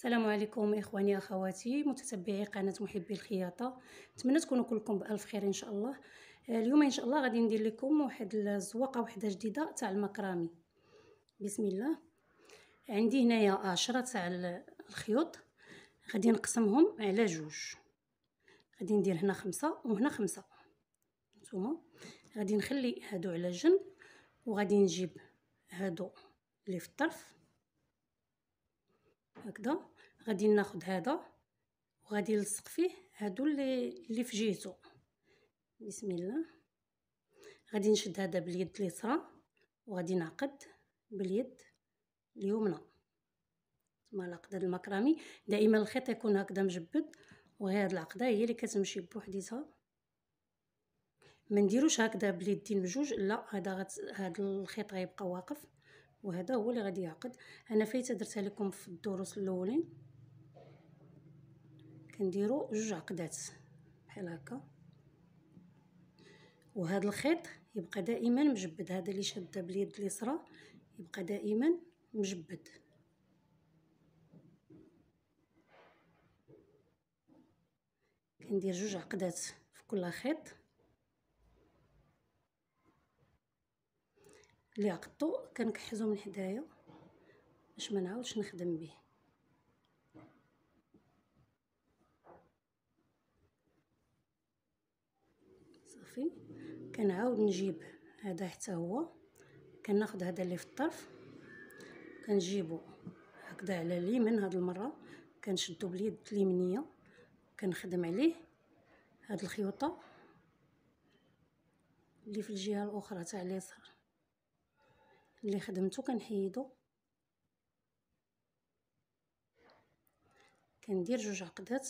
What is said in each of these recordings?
السلام عليكم اخواني اخواتي متتبعي قناه محبي الخياطه نتمنى تكونوا كلكم بالف خير ان شاء الله آه، اليوم ان شاء الله غادي ندير لكم واحد الزواقه وحده جديده تاع المكرامي بسم الله عندي هنايا عشرة تاع الخيوط غادي نقسمهم على جوج غادي ندير هنا خمسة وهنا خمسة نتوما غادي نخلي هادو على جنب وغادي نجيب هادو اللي في الطرف هكذا غادي ناخد هذا وغادي نلصق فيه هادو اللي اللي في جهتو بسم الله غادي نشد هذا باليد اليسرى وغادي نعقد باليد اليمنى تما العقده المكرمي دائما الخيط يكون هكذا مجبد وهاد العقده هي اللي كتمشي بوحديتها ما نديروش هكذا باليدين بجوج لا هذا هذا الخيط غيبقى واقف وهذا هو اللي غادي يعقد انا فايته درتها لكم في الدروس الاولين كنديروا جوج عقدات بحال هكا وهذا الخيط يبقى دائما مجبد هذا اللي شاده باليد اليسرى يبقى دائما مجبد كندير جوج عقدات في كل خيط اللي عقدتو كنكحزو من حدايا باش ما نعاودش نخدم به صافي كنعاود نجيب هذا حتى هو كناخذ هذا اللي في الطرف كنجيبو هكذا على اليمين هاد المره كنشدو باليد اليمنيه كنخدم عليه هاد الخيوطه اللي في الجهه الاخرى تاع اليسار اللي خدمته كنحيدو كندير جوج عقدات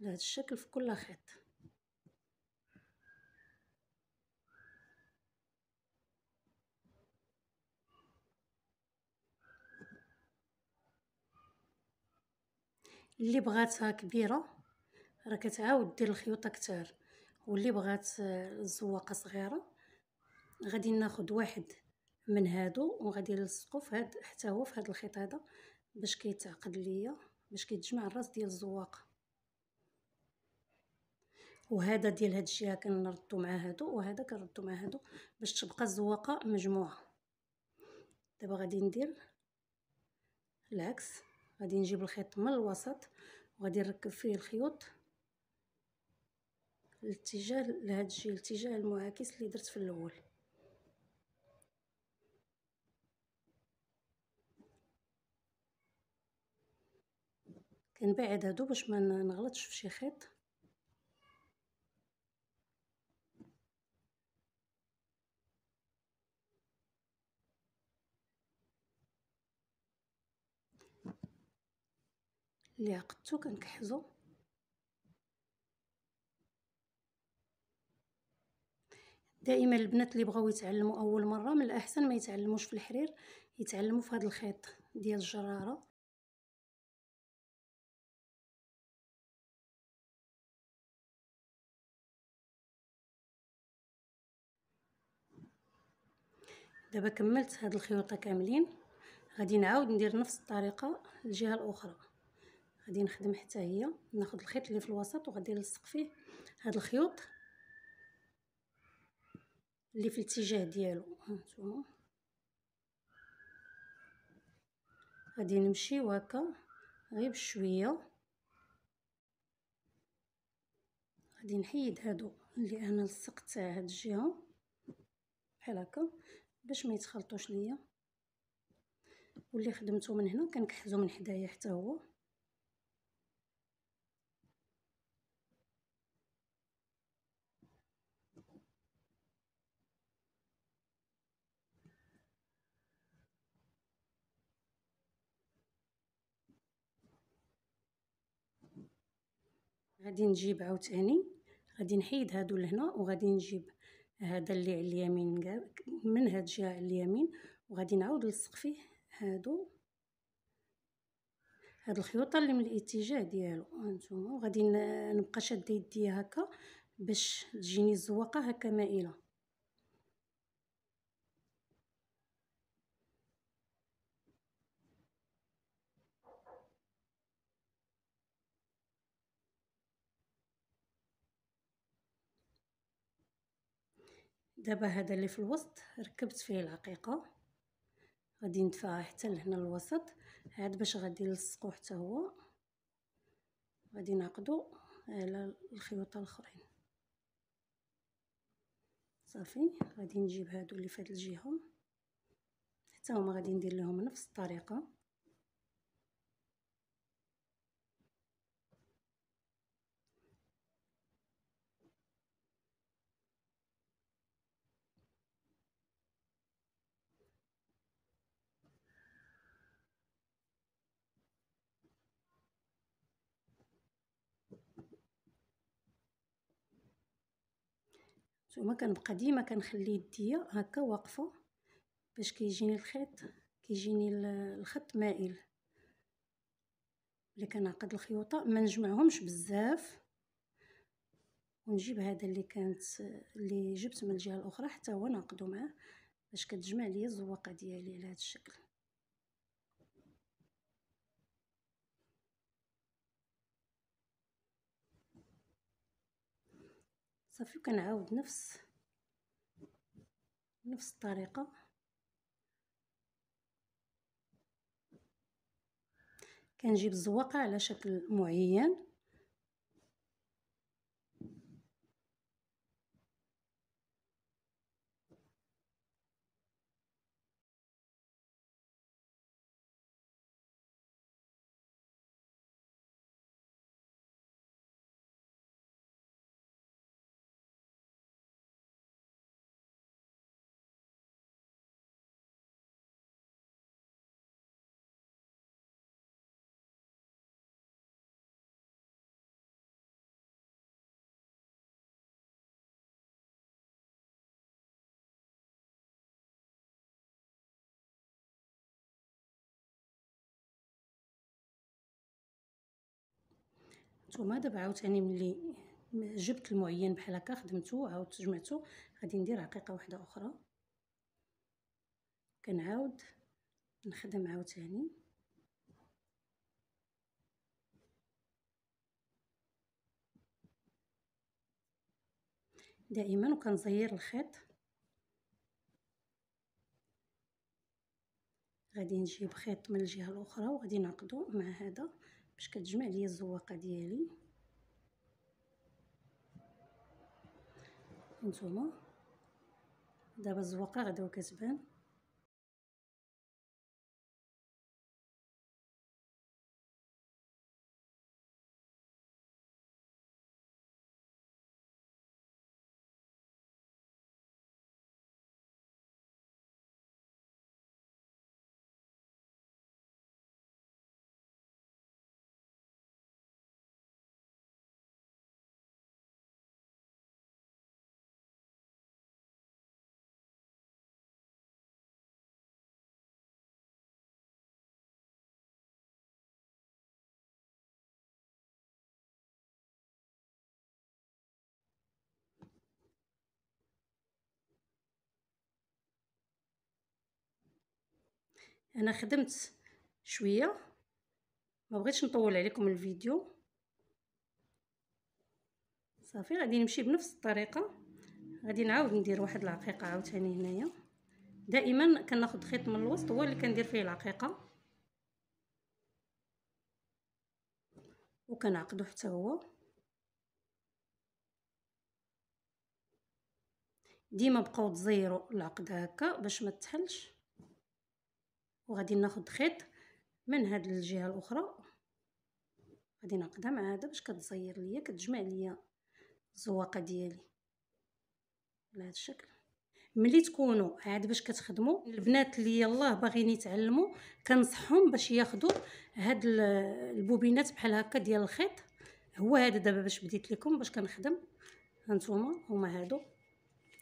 على هذا الشكل في كل خيط اللي بغاتها كبيره راه كتعاود دير الخيوط اكثر واللي بغات الزواقه آه، صغيره غادي ناخد واحد من هادو وغادي نلصقو في هاد حتى هو في هاد الخيط هذا باش كيتعقد ليا باش كيتجمع الراس ديال الزواقه وهذا ديال هاد الجهه كنردو مع هادو وهذا كنردو مع هادو باش تبقى الزواقه مجموعه دابا غادي ندير العكس غادي نجيب الخيط من الوسط وغادي نركب فيه الخيوط الاتجاه لهاد الشيء الاتجاه المعاكس اللي درت في الاول كنبعد هادو باش ما نغلطش في شي خيط اللي عقدتو كنكحزو دائما البنات اللي بغاو يتعلموا اول مره من الاحسن ما يتعلموش في الحرير يتعلموا في هذا الخيط ديال الجراره دابا كملت هاد الخيوطه كاملين غادي نعاود ندير نفس الطريقه الجهه الاخرى غادي نخدم حتى هي ناخذ الخيط اللي في الوسط وغادي نلصق فيه هاد الخيوط اللي في الاتجاه ديالو هانتوما غادي نمشيو هكا غير بشويه غادي نحيد هادو اللي انا لصقت هاد الجهه بحال هكا باش ما يتخلطوش ليا واللي خدمته من هنا كنكحزو من حدايا حتى هو غادي نجيب عاوتاني غادي نحيد هادو لهنا وغادي نجيب هذا اللي على اليمين من هاد الجهه على اليمين وغادي نعاود نلصق فيه هادو هاد الخيوطه اللي من الاتجاه ديالو هانتوما وغادي نبقى شاده يدي هكا باش تجيني الزواقه هكا مائله دابا هذا اللي في الوسط ركبت فيه العقيقه غادي ندفعها حتى لهنا الوسط عاد باش غادي نلصقو حتى هو غادي نعقدو على الخيوط الاخرين صافي غادي نجيب هادو اللي في هاد الجهه حتى هما غادي ندير لهم نفس الطريقه نتوما كنبقى ديما كنخلي يديا هكا واقفه باش كيجيني الخيط كيجيني الخط مائل ملي كنعقد الخيوطه ما نجمعهمش بزاف ونجيب هذا اللي كانت اللي جبت من الجهه الاخرى حتى هو نعقدو معاه باش كتجمع ليا الزواقه ديالي على هذا الشكل صافي وكنعاود نفس نفس الطريقه كنجيب الزواقه على شكل معين نتوما دابا عاوتاني ملي جبت المعين بحال هكا خدمتو عاودت جمعتو غادي ندير عقيقه واحده اخرى كنعاود نخدم عاوتاني دائما وكنزير الخيط غادي نجيب خيط من الجهه الاخرى وغادي نعقدو مع هذا باش كتجمع ليا الزواقه ديالي انتوما دابا الزواقه غداو كتبان انا خدمت شويه ما بغيتش نطول عليكم الفيديو صافي غادي نمشي بنفس الطريقه غادي نعاود ندير واحد العقيقه عاوتاني هنايا دائما كناخذ خيط من الوسط هو اللي كندير فيه العقيقه وكنعقدو حتى هو ديما بقاو تزيروا العقد هكا باش ما تحلش وغادي ناخد خيط من هاد الجهه الاخرى غادي نعقدها مع هذا باش كتزير ليا كتجمع ليا الزواقه ديالي بهذا الشكل ملي تكونوا عاد باش كتخدموا البنات اللي يلاه باغيين يتعلموا كنصحهم باش ياخذوا هاد البوبينات بحال هكا ديال الخيط هو هذا دابا باش بديت لكم باش كنخدم هانتوما هما هادو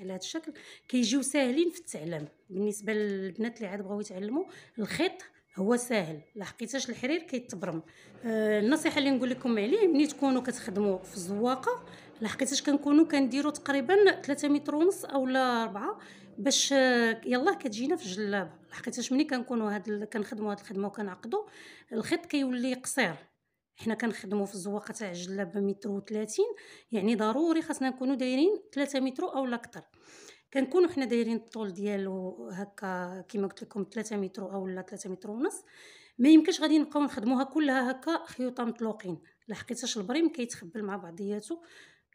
على هذا الشكل كيجيو ساهلين في التعلم بالنسبه للبنات اللي عاد بغاو يتعلموا الخيط هو ساهل لحقيتاش الحرير كيتبرم آه النصيحه اللي نقول لكم عليه ملي تكونوا كتخدموا في الزواقه لحقيتاش كنكونوا كنديروا تقريبا 3 متر ونص اولا 4 باش آه، يلاه كتجينا في الجلابه لحقيتاش ملي كنكونوا هاد كنخدموا هاد الخدمه وكنعقدوا الخيط كيولي قصير حنا كنخدمو في الزواقه تاع الجلاب بمتر و30 يعني ضروري خاصنا نكونو دايرين 3 متر اولا اكثر كنكونو حنا دايرين الطول ديالو هكا كما قلت لكم 3 متر اولا 3 متر ونص ما يمكنش غادي نبقاو نخدموها كلها هكا خيوطه مطلوقين لحقيتاش البريم كيتخبل مع بعضياتو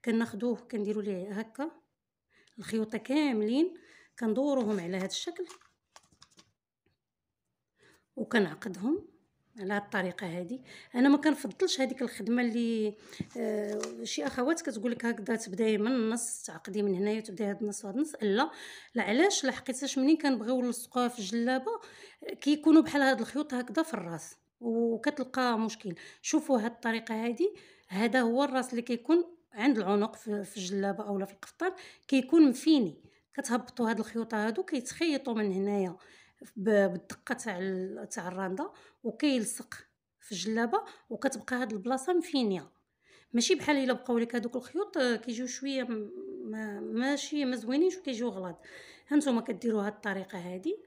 كناخدوه كنديرو ليه هكا الخيوطه كاملين كندوروهم على هذا الشكل وكنعقدهم على هاد الطريقه هادي انا ما كنفضلش هذيك الخدمه اللي آه شي اخوات كتقول لك هكذا تبداي من النص تعقدي من هنايا وتبداي هاد النص وهاد النص لا لا علاش لحقيتاش منين كنبغيو نلصقوها في الجلابه كيكونوا بحال هاد الخيوط هكذا في الراس وكتلقى مشكل شوفوا هاد الطريقه هادي هذا هو الراس اللي كيكون عند العنق في الجلابه اولا في القفطان كيكون مفيني كتهبطوا هاد الخيوط هادو كيتخيطوا من هنايا بالدقه تاع تاع الرنده وكيلصق في الجلابه وكتبقى هاد البلاصه مفينيه ماشي بحال الا بقاو لك هذوك الخيوط آه، كيجيو شويه ما ماشي ما زوينينش وكيجيو غلط هانتوما كديروا هاد الطريقه هادي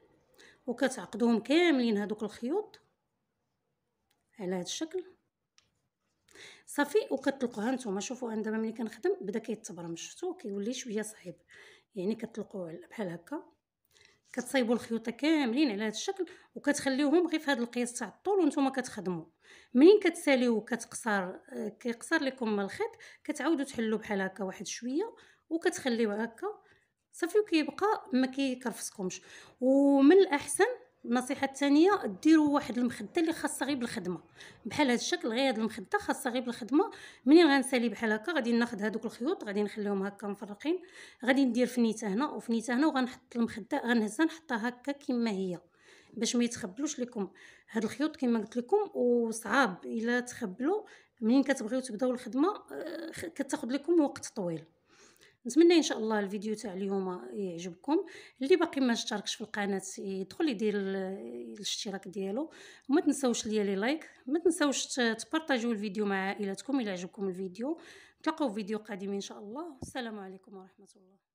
وكتعقدوهم كاملين هادوك الخيوط على هاد الشكل صافي وكتطلقوها نتوما شوفوا انا دابا ملي كنخدم بدا كيتبرمج شفتوا كيولي شويه صعيب يعني كتطلقوا بحال هكا كتصايبوا الخيوطه كاملين على هذا الشكل وكتخليوهم غير في هذا القياس تاع الطول وانتم كتخدموا منين كتساليو كتقصر كيقصر لكم الخيط كتعاودوا تحلوا بحال هكا واحد شويه وكتخليوه هكا صافي وكيبقى ما كيكرفسكمش ومن الاحسن النصيحه الثانيه ديروا واحد المخده اللي خاصه غير بالخدمه بحال هذا الشكل غير هاد المخده خاصه غير بالخدمه منين غنسالي بحال هكا غادي ناخذ هادوك الخيوط غادي نخليهم هكا مفرقين غادي ندير فنيته هنا وفنيته هنا وغنحط المخده غنهزها نحطها هكا كما هي باش ما يتخبلوش لكم هاد الخيوط كما قلت لكم وصعاب الا تخبلوا منين كتبغيو تبداو الخدمه آه، كتاخذ لكم وقت طويل نتمنى ان شاء الله الفيديو تاع اليوم يعجبكم اللي باقي ما اشتركش في القناه يدخل يدير الاشتراك ديالو وما تنساوش ليا لي لايك ما تنساوش تبارطاجيو الفيديو مع عائلتكم الى عجبكم الفيديو نتلاقاو في فيديو قادم ان شاء الله والسلام عليكم ورحمه الله